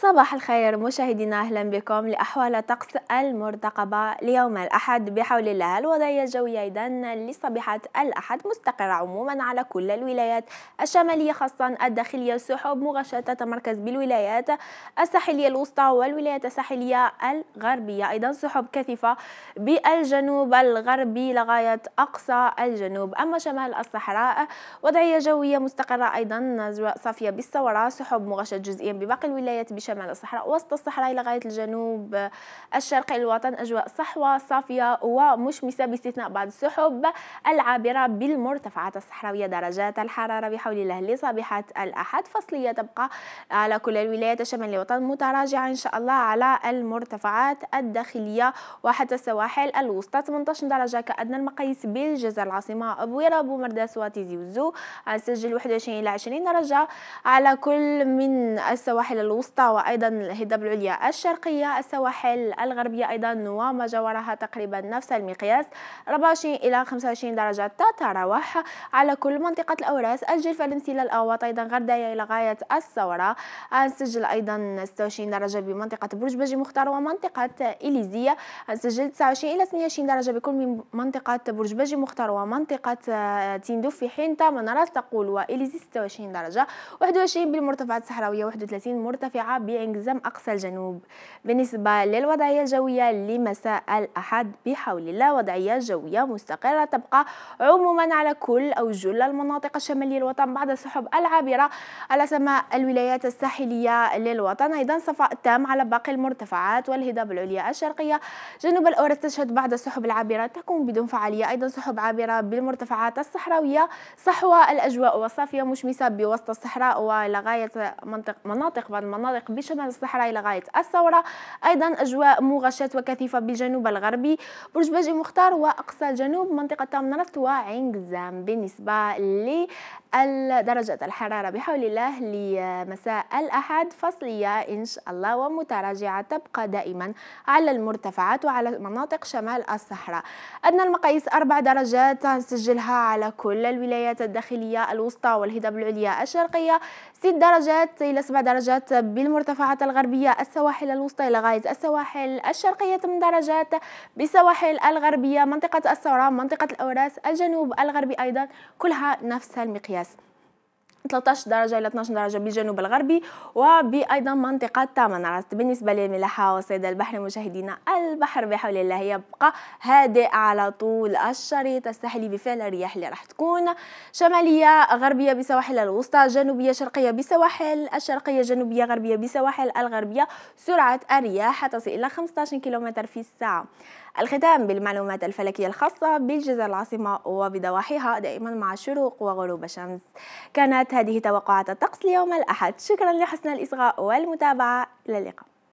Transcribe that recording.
صباح الخير مشاهدينا أهلا بكم لأحوال طقس المرتقبة ليوم الأحد بحول الله الوضعية الجوية ايضا لصبيحة الأحد مستقرة عموما على كل الولايات الشمالية خاصة الداخلية سحب مغشاة تتمركز بالولايات الساحلية الوسطى والولايات الساحلية الغربية أيضا سحب كثيفة بالجنوب الغربي لغاية أقصى الجنوب أما شمال الصحراء وضعية جوية مستقرة أيضا صافية بالصورة سحب مغشاة جزئيا بباقي الولايات بشكل شمال الصحراء وسط الصحراء لغاية الجنوب الشرقي للوطن أجواء صحوة صافية ومشمسة باستثناء بعض السحب العابرة بالمرتفعات الصحراوية درجات الحرارة بحول الله لصبيحة الأحد فصلية تبقى على كل الولايات الشمال الوطن متراجعة إن شاء الله على المرتفعات الداخلية وحتى السواحل الوسطى 18 درجة كأدنى المقاييس بالجزر العاصمة أبويرة بومرداس وتيزي وزو سجل 21 إلى 20 درجة على كل من السواحل الوسطى وأيضا الهضاب العليا الشرقية السواحل الغربية أيضا وما جاورها تقريبا نفس المقياس 24 إلى 25 درجة تتراوح على كل منطقة الأوراس الجلفة الامثلة الاوط أيضا غرداية إلى غاية الثورة سجل أيضا 26 درجة بمنطقة برج باجي مختار ومنطقة إليزية سجل 29 إلى 28 درجة بكل منطقة برج باجي مختار ومنطقة آه، تندوف في حين راس تقول وإليزي 26 درجة 21 بالمرتفعات الصحراوية 31 مرتفعة بانقسام أقصى الجنوب بالنسبة للوضعية الجوية لمساء الأحد بحول الله وضعية جوية مستقرة تبقى عموما على كل أو جل المناطق الشمالية للوطن بعد السحب العابرة على سماء الولايات الساحلية للوطن أيضا صفاء تام على باقي المرتفعات والهضاب العليا الشرقية جنوب الأورس تشهد بعد السحب العابرة تكون بدون فعالية أيضا سحب عابرة بالمرتفعات الصحراوية صحوة الأجواء وصافية مشمسة بوسط الصحراء ولغاية منطق مناطق بعض المناطق بشمال الصحراء إلى غاية الثورة أيضا أجواء مغشاة وكثيفة بالجنوب الغربي برج باجي مختار وأقصى جنوب منطقة تمنرت وعنكزام بالنسبة لدرجة الحرارة بحول الله لمساء الأحد فصلية إن شاء الله ومتراجعة تبقى دائما على المرتفعات وعلى مناطق شمال الصحراء أدنى المقاييس أربع درجات نسجلها على كل الولايات الداخلية الوسطى والهضاب العليا الشرقية ست درجات إلى سبع درجات بالمرتفعات المرتفعات الغربية السواحل الوسطى لغاية السواحل الشرقية من درجات بسواحل الغربية منطقة الثورة منطقة الأوراس الجنوب الغربي أيضا كلها نفس المقياس 13 درجة إلى 12 درجة بالجنوب الغربي وبأيضا منطقة تامن راست بالنسبة للملاحة وصيد البحر مشاهدينا البحر بحول الله يبقى هادئ على طول الشريط الساحلي بفعل الرياح اللي راح تكون شمالية غربية بسواحل الوسطى جنوبية شرقية بسواحل الشرقية جنوبية غربية بسواحل الغربية سرعة الرياح تصل إلى 15 كيلومتر في الساعة الختام بالمعلومات الفلكية الخاصة بالجزر العاصمة وبضواحيها دائما مع شروق وغروب الشمس كانت هذه توقعات الطقس ليوم الأحد شكرا لحسن الإصغاء والمتابعة إلى اللقاء